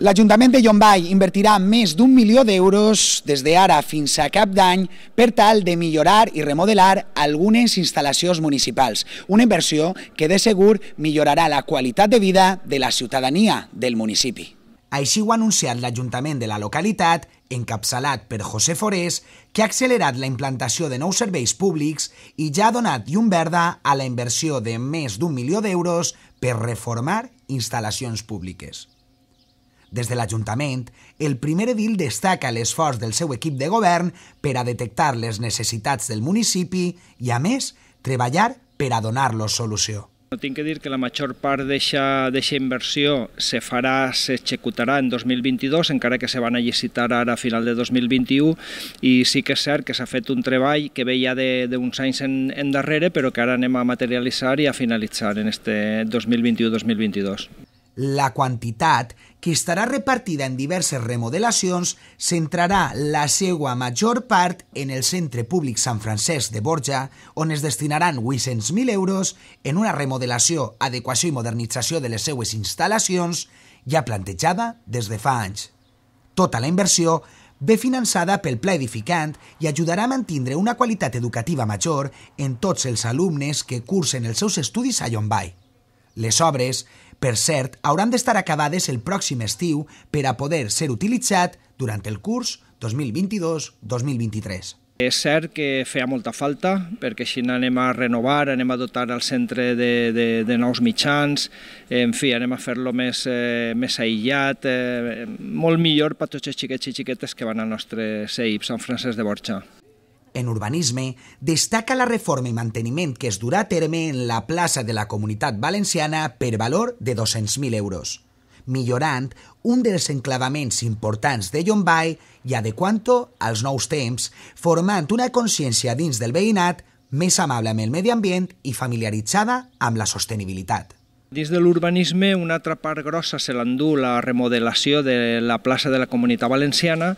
L'Ajuntament de Llombai invertirà més d'un milió d'euros des d'ara fins a cap d'any per tal de millorar i remodelar algunes instal·lacions municipals. Una inversió que de segur millorarà la qualitat de vida de la ciutadania del municipi. Així ho ha anunciat l'Ajuntament de la localitat, encapçalat per José Forés, que ha accelerat la implantació de nous serveis públics i ja ha donat llum verda a la inversió de més d'un milió d'euros per reformar instal·lacions públiques. Des de l'Ajuntament, el primer edil destaca l'esforç del seu equip de govern per a detectar les necessitats del municipi i, a més, treballar per a donar-los solució. No tinc que dir que la major part d'aquesta inversió se farà, s'executarà en 2022, encara que se van a licitar ara a final de 2021, i sí que és cert que s'ha fet un treball que ve ja d'uns anys en, en darrere, però que ara anem a materialitzar i a finalitzar en este 2021-2022. La quantitat, que estarà repartida en diverses remodelacions, centrarà la seva major part en el Centre Públic Sant Francesc de Borja, on es destinaran 800.000 euros en una remodelació, adequació i modernització de les seues instal·lacions, ja plantejada des de fa anys. Tota la inversió ve finançada pel pla edificant i ajudarà a mantindre una qualitat educativa major en tots els alumnes que cursen els seus estudis a Llombai. Les obres per cert, hauran d'estar acabades el pròxim estiu per a poder ser utilitzat durant el curs 2022-2023. És cert que feia molta falta, perquè així anem a renovar, anem a dotar el centre de, de, de nous mitjans, en fi, anem a fer-lo més, eh, més aïllat, eh, molt millor per tots els xiquets i xiquetes que van al nostre CEIP, Sant Francesc de Borja. En urbanisme, destaca la reforma i manteniment que es durà a terme en la plaça de la Comunitat Valenciana per valor de 200.000 euros, millorant un dels enclavaments importants de Llombai i adequant-ho als nous temps, formant una consciència dins del veïnat més amable amb el medi ambient i familiaritzada amb la sostenibilitat. Dins de l'urbanisme, una altra part grossa se l'endú la remodelació de la plaça de la Comunitat Valenciana,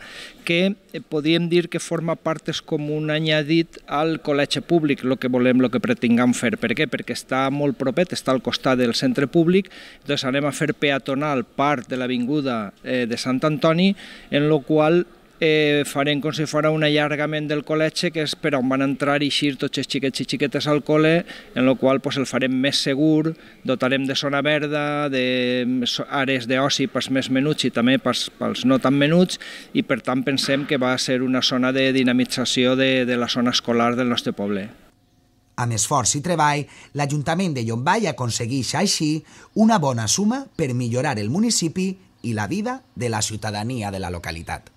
que eh, podríem dir que forma part és com un anyadit al col·legi públic, el que volem, el que pretengam fer. Per què? Perquè està molt propet, està al costat del centre públic, doncs anem a fer peatonal part de l'avinguda eh, de Sant Antoni, en la qual eh, farem com si fora un allargament del col·legi que és per on van entrar i eixir tots els xiquets i xiquetes al col·le, en la qual pues, el farem més segur, dotarem de zona verda, de àrees d'oci pels més menuts i també pels, pels no tan menuts, i per tant pensem que va ser una zona de dinamització de, de la zona escolar del nostre poble. Amb esforç i treball, l'Ajuntament de Llombai aconsegueix així una bona suma per millorar el municipi i la vida de la ciutadania de la localitat.